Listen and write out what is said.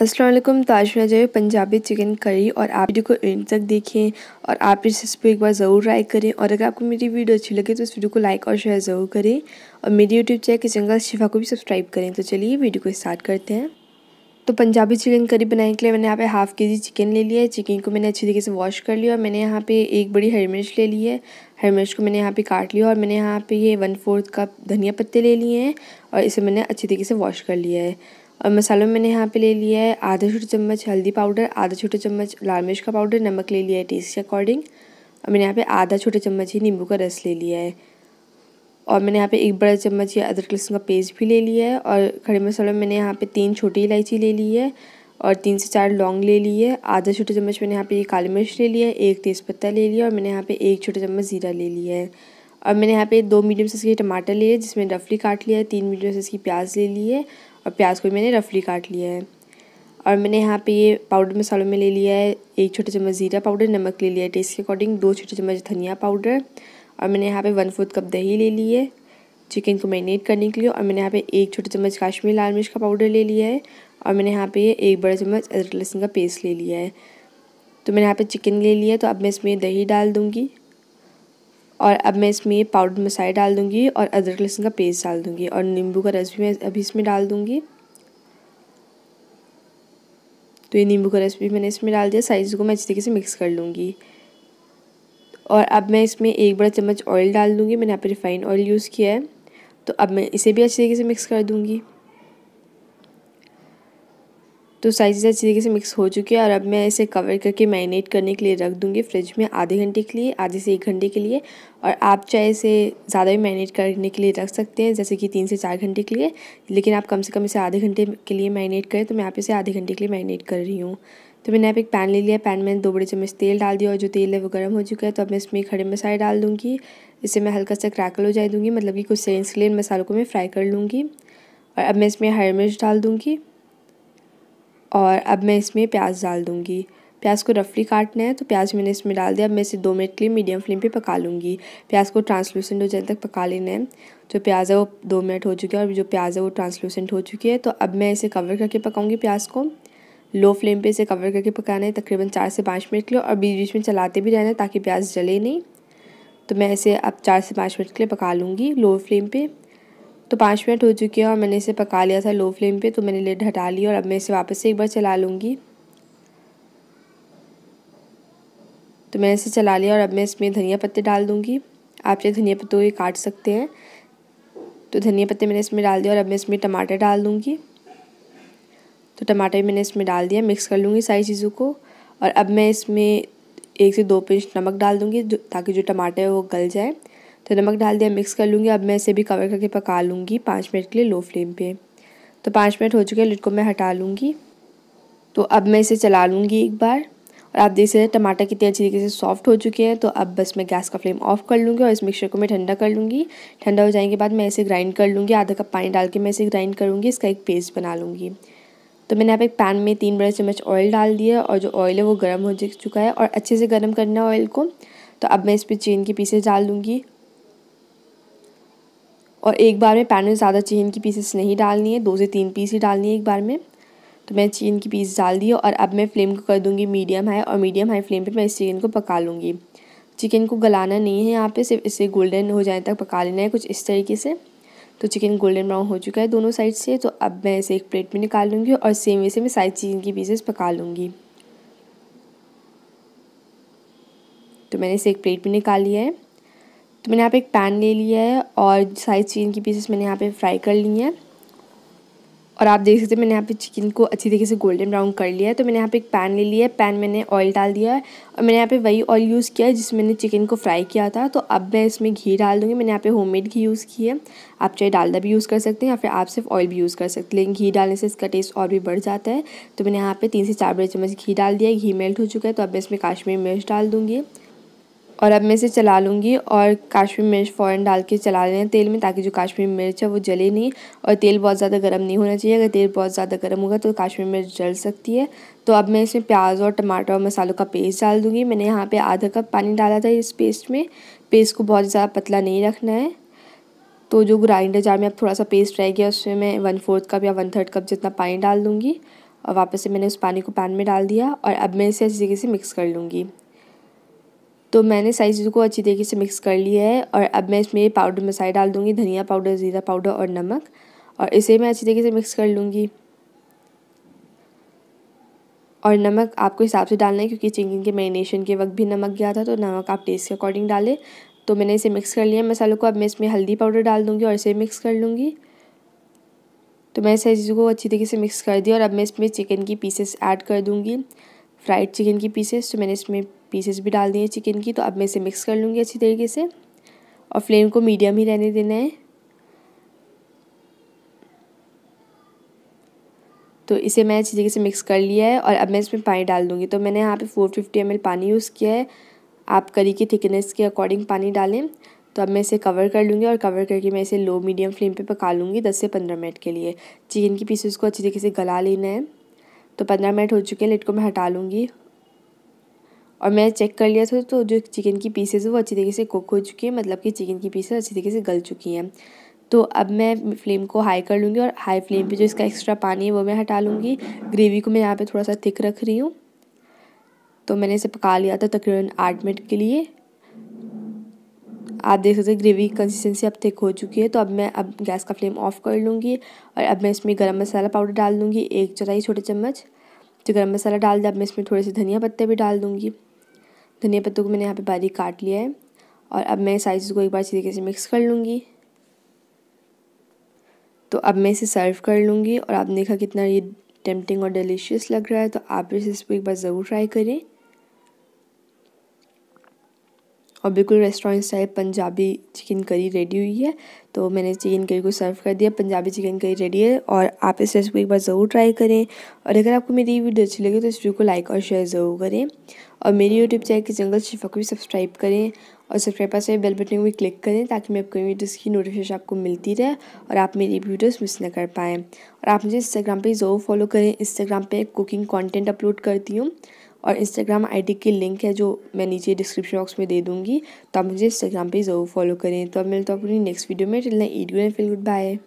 असलम ताज जय पंजाबी चिकन करी और आप वीडियो को एंड तक देखें और आप इस रेसिपी एक बार ज़रूर ट्राई करें और अगर आपको मेरी वीडियो अच्छी लगे तो इस वीडियो को लाइक और शेयर ज़रूर करें और मेरी यूट्यूब चैनल किचन का शिफा को भी सब्सक्राइब करें तो चलिए वीडियो को स्टार्ट करते हैं तो पंजाबी चिकन करी बनाने के लिए मैंने यहाँ पे हाफ़ के जी चिकन ले लिया है चिकन को मैंने अच्छे तरीके से वॉश कर लिया और मैंने यहाँ पे एक बड़ी हरी मिर्च ले ली है हरी मिर्च को मैंने यहाँ पे काट लिया और मैंने यहाँ पे ये वन फोर्थ कप धनिया पत्ते ले लिए हैं और इसे मैंने अच्छे तरीके से वॉश कर लिया है और मसालों में मैंने यहाँ पे ले लिया है आधा छोटे चम्मच हल्दी पाउडर आधा छोटे चम्मच लाल मिर्च का पाउडर नमक ले लिया है टेस्ट के अकॉर्डिंग और मैंने यहाँ पर आधा छोटे चम्मच ही नींबू का रस ले लिया है और मैंने यहाँ पे एक बड़ा चम्मच ये अदरक लहसुन का पेस्ट भी ले लिया है और खड़े मसालों में मैंने यहाँ पे तीन छोटी इलायची ले ली है और तीन से चार लौंग ले ली है आधा छोटे चम्मच मैंने यहाँ पे ये काली मिर्च ले लिया है एक तेज़पत्ता ले लिया और मैंने यहाँ पे एक छोटे चम्मच ज़ीरा ले लिया है और मैंने यहाँ पे दो मीडियम साइज़ के टमाटर लिए जिसमें रफली काट लिया है तीन मीडियम साइज़ की प्याज ले ली है और प्याज को मैंने रफली काट लिया है और मैंने यहाँ पे ये पाउडर मसालों में ले लिया है एक छोटा चम्मच ज़ीरा पाउडर नमक ले लिया है टेस्ट के अकॉर्डिंग दो छोटे चम्मच धनिया पाउडर और मैंने यहाँ पे वन फोर्थ कप दही ले ली है चिकन को मैरिनेट करने के लिए और मैंने यहाँ पे एक छोटे चम्मच काश्मीर लाल मिर्च का पाउडर ले लिया है और मैंने यहाँ पे एक बड़ा चम्मच अदरक लहसुन का पेस्ट ले लिया है तो मैंने यहाँ पे चिकन ले लिया है तो अब मैं इसमें दही डाल दूँगी और अब मैं इसमें पाउडर मसाले डाल दूँगी और अदरक लहसुन का पेस्ट डाल दूँगी और नींबू का रस भी मैं अभी इसमें डाल दूँगी तो ये नींबू का रस भी मैंने इसमें डाल दिया साइज़ को मैं अच्छी तरीके से मिक्स कर लूँगी और अब मैं इसमें एक बड़ा चम्मच ऑयल डाल दूँगी मैंने यहाँ पर रिफ़ाइन ऑयल यूज़ किया है तो अब मैं इसे भी अच्छी तरीके से मिक्स कर दूँगी तो सारी चीज़ें अच्छी तरीके से मिक्स हो चुकी है और अब मैं इसे कवर करके मैरिनेट करने के लिए रख दूँगी फ्रिज में आधे घंटे के लिए आधे से एक घंटे के लिए और आप चाहे इसे ज़्यादा भी मैरिनेट करने के लिए रख सकते हैं जैसे कि तीन से चार घंटे के लिए लेकिन आप कम से कम इसे आधे घंटे के लिए मैरिनेट करें तो मैं आप इसे आधे घंटे के लिए मैरिनेट कर रही हूँ तो मैंने आप एक पैन ले लिया पैन में दो बड़े चम्मच तेल डाल दिया और जो तेल है वो गर्म हो चुका है तो अब मैं इसमें खड़े मसाले डाल दूँगी इसे मैं हल्का सा क्रैकल हो जाए दूँगी मतलब कि कुछ सेकेंड्स के लिए इन मसालों को मैं फ्राई कर लूँगी और अब मैं इसमें हरी मिर्च डाल दूँगी और अब मैं इसमें प्याज डाल दूँगी प्याज को रफली काटना है तो प्याज मैंने इसमें डाल दिया अब मैं इसे दो मिनट के लिए मीडियम फ्लेम पे पका लूँगी प्याज को ट्रांसलूसेंट हो जाने तक पका लेना है जो प्याज है वो दो मिनट हो चुके हैं और जो प्याज है वो ट्रांसलूसेंट हो चुकी है तो अब मैं इसे कवर करके पकाऊँगी प्याज को लो फ्लेम पे इसे कवर करके पकाना है तकरीबन चार से पाँच मिनट के लिए और बीच बीच में चलाते भी रहना है ताकि प्याज जले नहीं तो मैं इसे अब चार से पाँच मिनट के लिए पका लूँगी लो फ्लेम पे तो पाँच मिनट हो चुके हैं और मैंने इसे पका लिया था लो फ्लेम पे तो मैंने लेट हटा ली और अब मैं इसे वापस से एक बार चला लूँगी तो मैंने इसे चला लिया और अब मैं इसमें धनिया पत्ते डाल दूँगी आप चाहे धनिया पत्ते को काट सकते हैं तो धनिया पत्ते मैंने इसमें डाल दिया और अब मैं इसमें टमाटर डाल दूँगी तो टमाटर मैंने इसमें डाल दिया मिक्स कर लूँगी सारी चीज़ों को और अब मैं इसमें एक से दो पिंच नमक डाल दूँगी जो ताकि जो टमाटर है वो गल जाए तो नमक डाल दिया मिक्स कर लूँगी अब मैं इसे भी कवर करके पका लूँगी पाँच मिनट के लिए लो फ्लेम पे तो पाँच मिनट हो चुके हैं लिट को मैं हटा लूँगी तो अब मैं इसे चला लूँगी एक बार और आप देख सकते हैं टमाटर कितने अच्छी तरीके से सॉफ्ट हो चुके हैं तो अब बस मैं गैस का फ्लेम ऑफ कर लूँगी और इस मिक्सचर को मैं ठंडा कर लूँगी ठंडा हो जाने के बाद मैं इसे ग्राइंड कर लूँगी आधा कप पानी डाल के मैं इसे ग्राइंड करूँगी इसका एक पेस्ट बना लूँगी तो मैंने यहाँ पे एक पैन में तीन बड़े चम्मच ऑयल डाल दिया और जो ऑयल है वो गर्म हो चुका है और अच्छे से गर्म करना है ऑयल को तो अब मैं इस पर चेन के पीसेस डाल दूँगी और एक बार में पैन में ज़्यादा चेन की पीसेस नहीं डालनी है दो से तीन पीस ही डालनी है एक बार में तो मैं चेन की पीस डाल दिए और अब मैं फ्लेम को कर दूँगी मीडियम हाई और मीडियम हाई फ्लेम पर मैं इस चिकन को पका लूँगी चिकन को गलाना नहीं है यहाँ पे सिर्फ इसे गोल्डन हो जाने तक पका लेना है कुछ इस तरीके से तो चिकन गोल्डन ब्राउन हो चुका है दोनों साइड से तो अब मैं इसे एक प्लेट में निकाल लूँगी और सेम वैसे मैं साइड चिकन की पीसेस पका लूँगी तो मैंने इसे एक प्लेट में निकाल लिया है तो मैंने यहाँ पे एक पैन ले लिया है और साइज चिकन की पीसेस मैंने यहाँ पे फ्राई कर ली हैं और आप देख सकते हैं मैंने यहाँ पे चिकन को अच्छी तरीके से गोल्डन ब्राउन कर लिया है तो मैंने यहाँ पे एक पैन ले लिया है पैन मैंने ऑयल डाल दिया है और मैंने यहाँ पे वही ऑयल यूज़ किया है जिसमें मैंने चिकन को फ्राई किया था तो अब मैं इसमें घी डाल दूँगी मैंने यहाँ पे होममेड घी यूज़ की है आप चाहे डालडा भी यूज़ कर सकते हैं या फिर आप सिर्फ ऑयल भी यूज़ कर सकते हैं लेकिन घी डालने से इसका टेस्ट और भी बढ़ जाता है तो मैंने यहाँ पर तीन से चार बड़े चम्मच घी डाल दिया है घी मेल्ट हो चुका है तो अब मैं इसमें काश्मीरी मिर्च डाल दूँगी और अब मैं इसे चला लूँगी और काश्मीरी मिर्च फ़ौरन डाल के चला लेना तेल में ताकि जो काश्मीरी मिर्च है वो जले नहीं और तेल बहुत ज़्यादा गर्म नहीं होना चाहिए अगर तेल बहुत ज़्यादा गर्म होगा तो काश्मीरी मिर्च जल सकती है तो अब मैं इसमें प्याज और टमाटर और मसालों का पेस्ट डाल दूँगी मैंने यहाँ पर आधा कप पानी डाला था इस पेस्ट में पेस्ट को बहुत ज़्यादा पतला नहीं रखना है तो जो ग्राइंडर जार में अब थोड़ा सा पेस्ट रह गया उसमें मैं वन फोर्थ कप या वन थर्ड कप जितना पानी डाल दूँगी और वापस से मैंने उस पानी को पैन में डाल दिया और अब मैं इसे अच्छी तरीके से मिक्स कर लूँगी तो मैंने साइज़ को अच्छी तरीके से मिक्स कर लिया है और अब मैं इसमें पाउडर मसाले डाल दूँगी धनिया पाउडर ज़ीरा पाउडर और नमक और इसे मैं अच्छी तरीके से मिक्स कर लूँगी और नमक आपको हिसाब से डालना है क्योंकि चिकन के मैरिनेशन के वक्त भी नमक गया था तो नमक आप टेस्ट के अकॉर्डिंग डालें तो मैंने इसे मिक्स कर लिया मसालों को अब मैं इसमें हल्दी पाउडर डाल दूँगी और इसे मिक्स कर लूँगी तो मैं सारी चीज़ों को अच्छी तरीके से मिक्स कर दिया और अब मैं इसमें चिकन की पीसेस ऐड कर दूँगी फ्राइड चिकन की पीसेस तो मैंने इसमें पीसेस भी डाल दिए चिकन की तो अब मैं इसे मिक्स कर लूँगी अच्छी तरीके से और फ्लेम को मीडियम ही रहने देना है तो इसे मैं अच्छी तरीके से मिक्स कर लिया है और अब मैं इसमें पानी डाल दूँगी तो मैंने यहाँ पे फोर फिफ्टी पानी यूज़ किया है आप करी की थिकनेस के अकॉर्डिंग पानी डालें तो अब मैं इसे कवर कर लूँगी और कवर करके मैं इसे लो मीडियम फ्लेम पे पका लूँगी दस से पंद्रह मिनट के लिए चिकन की पीसेस को अच्छी तरीके से गला लेना है तो पंद्रह मिनट हो चुके हैं लेट को मैं हटा लूँगी और मैं चेक कर लिया था तो जो चिकन की पीसेज है वो अच्छी तरीके से कुक हो चुकी है मतलब कि चिकन की पीसेस अच्छी तरीके से गल चुकी हैं तो अब मैं फ्लेम को हाई कर लूँगी और हाई फ्लेम पे जो इसका एक्स्ट्रा पानी है वो मैं हटा लूँगी ग्रेवी को मैं यहाँ पे थोड़ा सा थिक रख रही हूँ तो मैंने इसे पका लिया था तकरीबन आठ मिनट के लिए आप देख सकते हैं ग्रेवी की कंसिस्टेंसी अब तक हो चुकी है तो अब मैं अब गैस का फ्लेम ऑफ कर लूँगी और अब मैं इसमें गरम मसाला पाउडर डाल दूँगी एक चौथाई छोटे चम्मच तो गरम मसाला डाल दिया अब मैं इसमें थोड़े से धनिया पत्ते भी डाल दूँगी धनिया पत्तों को मैंने यहाँ पर बारीक काट लिया है और अब मैं साइज को एक बार अच्छी तरीके से मिक्स कर लूँगी तो अब मैं इसे सर्व कर लूँगी और आपने देखा कितना ये टेम्पटिंग और डिलीशियस लग रहा है तो आप इस रेसिपी एक बार ज़रूर ट्राई करें और बिल्कुल restaurant style Punjabi chicken curry ready हुई है तो मैंने चिकन करी को सर्व कर दिया पंजाबी चिकन करी रेडी है और आप इस रेसिपी एक बार ज़रूर ट्राई करें और अगर आपको मेरी वीडियो अच्छी लगे तो इस वीडियो को लाइक और शेयर ज़रूर करें और मेरी यूट्यूब चैनल की जंगल शिफा को भी सब्सक्राइब करें और सब्सक्राइब पास बेल बटन को भी क्लिक करें ताकि मैं अपनी वीडियोज़ की नोटिफिकेशन आपको मिलती रहे और आप मेरी वीडियोज़ मिस ना कर पाएँ और आप मुझे इंस्टाग्राम पर ज़रूर फॉलो करें इंस्टाग्राम पर कुकिंग कॉन्टेंट अपलोड करती हूँ और इंस्टाग्राम आईडी की लिंक है जो मैं नीचे डिस्क्रिप्शन बॉक्स में दे दूँगी तो आप मुझे इंस्टाग्राम पे ज़रूर फॉलो करें तो अब मिलता हूँ अपनी नेक्स्ट वीडियो में टिल फिर गुड बाय